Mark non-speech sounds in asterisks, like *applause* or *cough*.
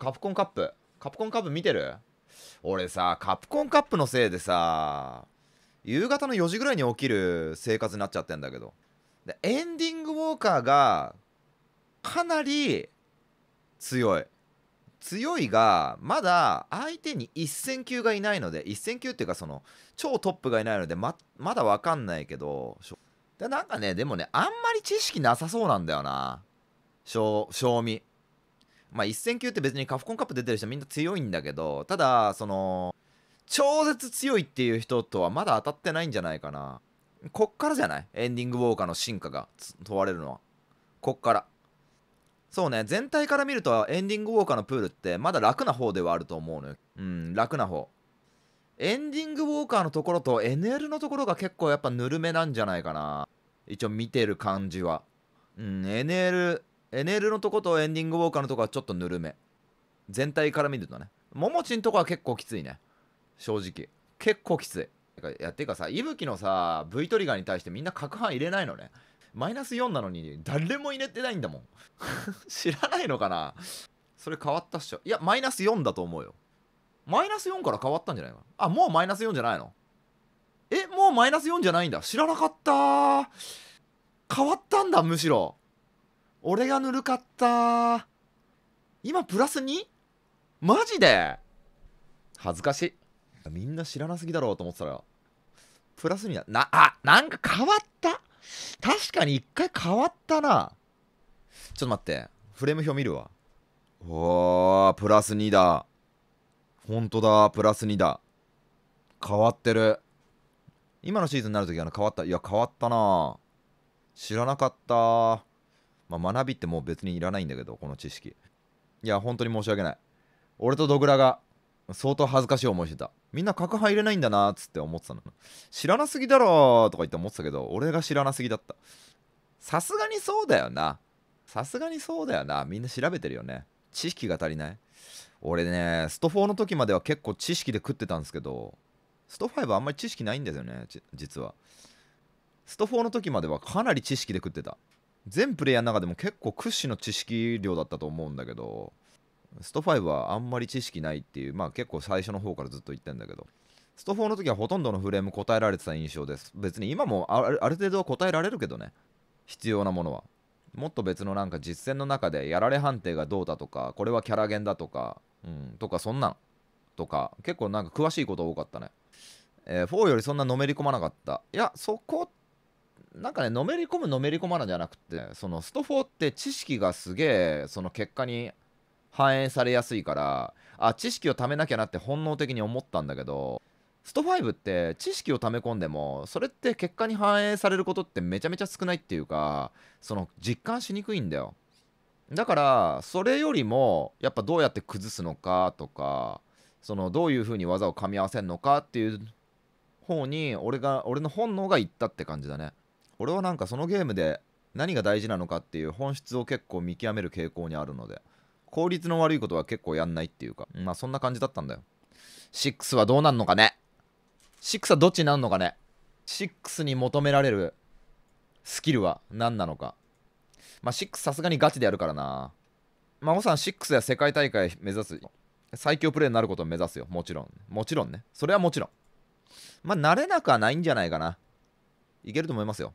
カプコンカップ。カプコンカップ見てる俺さ、カプコンカップのせいでさ、夕方の4時ぐらいに起きる生活になっちゃってんだけど。で、エンディングウォーカーが、かなり強い。強いが、まだ相手に1000球がいないので、1000球っていうかその、超トップがいないので、ま、まだわかんないけど、でなんかね、でもね、あんまり知識なさそうなんだよな。賞正味。まあ、1000級って別にカフコンカップ出てる人みんな強いんだけど、ただ、その、超絶強いっていう人とはまだ当たってないんじゃないかな。こっからじゃないエンディングウォーカーの進化が問われるのは。こっから。そうね、全体から見るとエンディングウォーカーのプールってまだ楽な方ではあると思うのよ。うん、楽な方。エンディングウォーカーのところと NL のところが結構やっぱぬるめなんじゃないかな。一応見てる感じは。うん、NL エネルのとことエンディングウォーカーのとこはちょっとぬるめ全体から見るとねももちんとこは結構きついね正直結構きついいやてかさいぶきのさ V トリガーに対してみんな角半入れないのねマイナス4なのに誰も入れてないんだもん *laughs* 知らないのかなそれ変わったっしょいやマイナス4だと思うよマイナス4から変わったんじゃないかなあもうマイナス4じゃないのえもうマイナス4じゃないんだ知らなかった変わったんだむしろ俺がぬるかった今プラス 2? マジで恥ずかしい。みんな知らなすぎだろうと思ってたら、プラスには、な、あ、なんか変わった確かに一回変わったな。ちょっと待って、フレーム表見るわ。おー、プラス2だ。ほんとだ、プラス2だ。変わってる。今のシーズンになるときは変わった。いや、変わったな。知らなかった。まあ、学びってもう別にいらないんだけど、この知識。いや、本当に申し訳ない。俺とドグラが相当恥ずかしい思いしてた。みんな核入れないんだなーつって思ってたの。知らなすぎだろーとか言って思ってたけど、俺が知らなすぎだった。さすがにそうだよな。さすがにそうだよな。みんな調べてるよね。知識が足りない。俺ね、スト4の時までは結構知識で食ってたんですけど、スト5あんまり知識ないんですよね、実は。スト4の時まではかなり知識で食ってた。全プレイヤーの中でも結構屈指の知識量だったと思うんだけどスト5はあんまり知識ないっていうまあ結構最初の方からずっと言ってんだけどスト4の時はほとんどのフレーム答えられてた印象です別に今もある程度は答えられるけどね必要なものはもっと別のなんか実践の中でやられ判定がどうだとかこれはキャラゲンだとかうんとかそんなんとか結構なんか詳しいこと多かったね、えー、4よりそんなのめり込まなかったいやそこなんかね、のめり込む、のめり込まないじゃなくて、そのスト4って知識がすげえ、その結果に反映されやすいから、あ、知識を貯めなきゃなって本能的に思ったんだけど、スト5って知識を貯め込んでもそれって結果に反映されることってめちゃめちゃ少ないっていうかその実感しにくいんだよだからそれよりもやっぱどうやって崩すのかとかそのどういうふうに技を噛み合わせるのかっていう方に俺が俺の本能がいったって感じだね俺はなんかそのゲームで何が大事なのかっていう本質を結構見極める傾向にあるので効率の悪いことは結構やんないっていうかまあそんな感じだったんだよ6はどうなんのかね6はどっちになるのかね6に求められるスキルは何なのかまあ6さすがにガチでやるからな孫さん6や世界大会目指す最強プレイになることを目指すよもちろんもちろんねそれはもちろんまあ慣れなくはないんじゃないかないけると思いますよ